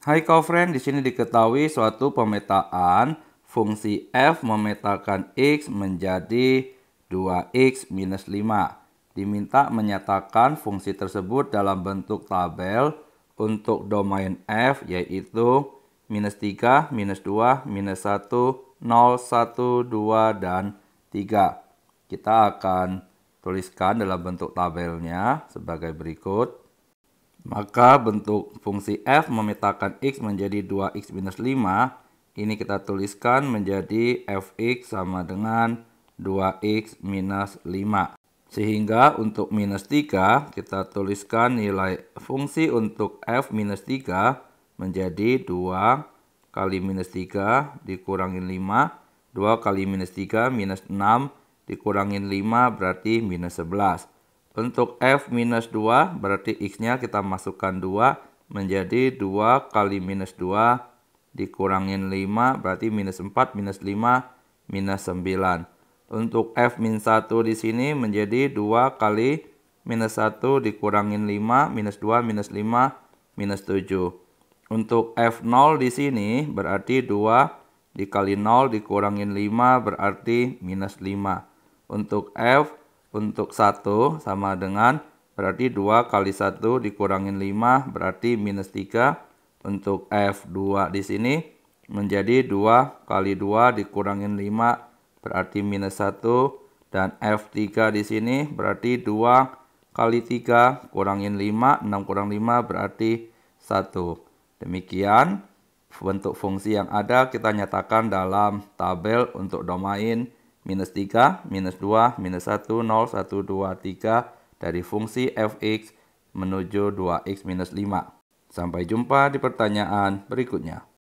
Hai kau friend, di sini diketahui suatu pemetaan fungsi f memetakan x menjadi 2x minus 5. Diminta menyatakan fungsi tersebut dalam bentuk tabel untuk domain f yaitu minus 3, minus 2, minus 1, 0, 1, 2, dan 3. Kita akan tuliskan dalam bentuk tabelnya sebagai berikut. Maka bentuk fungsi f memetakan x menjadi 2x minus 5. Ini kita tuliskan menjadi fx sama dengan 2x minus 5. Sehingga untuk minus 3 kita tuliskan nilai fungsi untuk f minus 3 menjadi 2 kali minus 3 dikurangin 5. 2 kali minus 3 minus 6 dikurangin 5 berarti minus 11. Untuk F minus 2 berarti X-nya kita masukkan 2 menjadi 2 kali minus 2 dikurangin 5 berarti minus 4 minus 5 minus 9. Untuk F min 1 di sini menjadi 2 kali minus 1 dikurangin 5 minus 2 minus 5 minus 7. Untuk F0 di sini berarti 2 dikali 0 dikurangin 5 berarti minus 5. Untuk F untuk 1 sama dengan berarti 2 kali 1 dikurangin 5 berarti minus 3 untuk F2 di sini menjadi 2 kali 2 dikurangin 5 berarti minus 1 dan F3 di sini berarti 2 kali 3 kurangin 5 6 kurang 5 berarti 1 demikian bentuk fungsi yang ada kita nyatakan dalam tabel untuk domain minus 3, minus 2, minus 1, 0, 1, 2, 3 dari fungsi fx menuju 2x minus 5. Sampai jumpa di pertanyaan berikutnya.